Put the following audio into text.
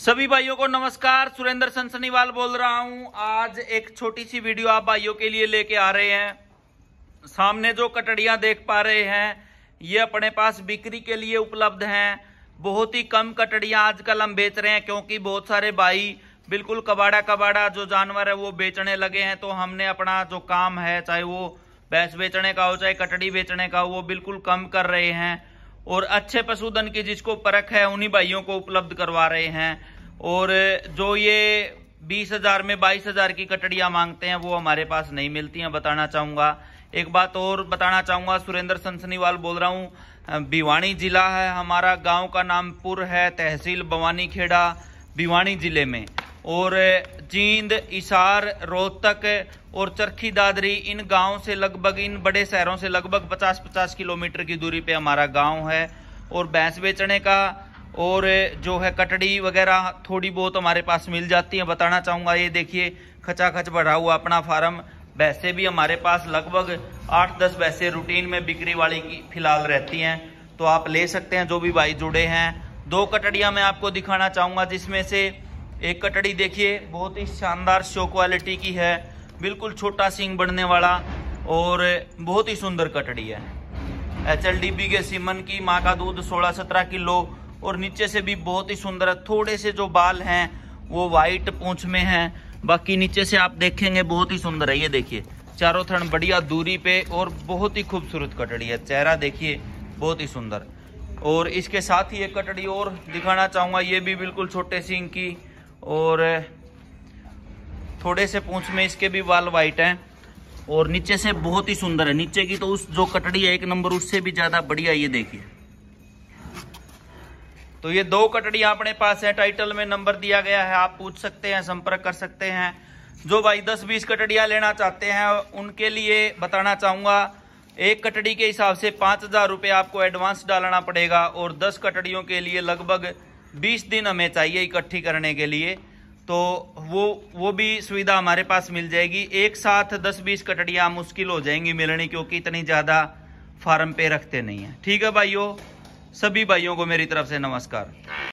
सभी भाइयों को नमस्कार सुरेंद्र सनसनीवाल बोल रहा हूं आज एक छोटी सी वीडियो आप भाइयों के लिए लेके आ रहे हैं सामने जो कटड़ियां देख पा रहे हैं ये अपने पास बिक्री के लिए उपलब्ध हैं बहुत ही कम कटड़ियां आजकल हम बेच रहे हैं क्योंकि बहुत सारे भाई बिल्कुल कबाड़ा कबाड़ा जो जानवर है वो बेचने लगे हैं तो हमने अपना जो काम है चाहे वो भैंस बेचने का हो चाहे कटड़ी बेचने का हो वो बिल्कुल कम कर रहे हैं और अच्छे पशुधन की जिसको परख है उन्हीं भाइयों को उपलब्ध करवा रहे हैं और जो ये बीस हजार में बाईस हजार की कटड़ियाँ मांगते हैं वो हमारे पास नहीं मिलती हैं बताना चाहूंगा एक बात और बताना चाहूंगा सुरेंद्र सनसनीवाल बोल रहा हूँ भिवानी जिला है हमारा गांव का नाम पुर है तहसील भवानी खेड़ा भिवानी जिले में और जींद इसार रोहतक और चरखी दादरी इन गाँव से लगभग इन बड़े शहरों से लगभग 50-50 किलोमीटर की दूरी पे हमारा गांव है और भैंस बेचने का और जो है कटड़ी वगैरह थोड़ी बहुत हमारे पास मिल जाती है बताना चाहूँगा ये देखिए खचाखच बढ़ा हुआ अपना फार्म वैसे भी हमारे पास लगभग आठ दस वैसे रूटीन में बिक्री वाली की फिलहाल रहती हैं तो आप ले सकते हैं जो भी भाई जुड़े हैं दो कटड़ियाँ मैं आपको दिखाना चाहूँगा जिसमें से एक कटड़ी देखिए बहुत ही शानदार शो क्वालिटी की है बिल्कुल छोटा सिंग बनने वाला और बहुत ही सुंदर कटड़ी है एच एल डी बी के सीमन की माँ का दूध सोलह सत्रह किलो और नीचे से भी बहुत ही सुंदर है थोड़े से जो बाल हैं वो वाइट पूंछ में हैं बाकी नीचे से आप देखेंगे बहुत ही सुंदर है ये देखिए चारों थन बढ़िया दूरी पे और बहुत ही खूबसूरत कटड़ी है चेहरा देखिए बहुत ही सुंदर और इसके साथ ही एक कटड़ी और दिखाना चाहूँगा ये भी बिल्कुल छोटे सिंह की और थोड़े से पूंछ में इसके भी बाल वाइट हैं और नीचे से बहुत ही सुंदर है नीचे की तो उस जो कटड़ी है एक नंबर उससे भी ज़्यादा बढ़िया ये देखिए तो ये दो कटड़ी अपने पास है टाइटल में नंबर दिया गया है आप पूछ सकते हैं संपर्क कर सकते हैं जो भाई दस बीस कटड़िया लेना चाहते हैं उनके लिए बताना चाहूंगा एक कटड़ी के हिसाब से पांच हज़ार रुपये आपको एडवांस डालना पड़ेगा और दस कटड़ियों के लिए लगभग बीस दिन हमें चाहिए इकट्ठी करने के लिए तो वो वो भी सुविधा हमारे पास मिल जाएगी एक साथ दस बीस कटड़ियाँ मुश्किल हो जाएंगी मिलनी क्योंकि इतनी ज़्यादा फार्म पे रखते नहीं हैं ठीक है भाइयों सभी भाइयों को मेरी तरफ से नमस्कार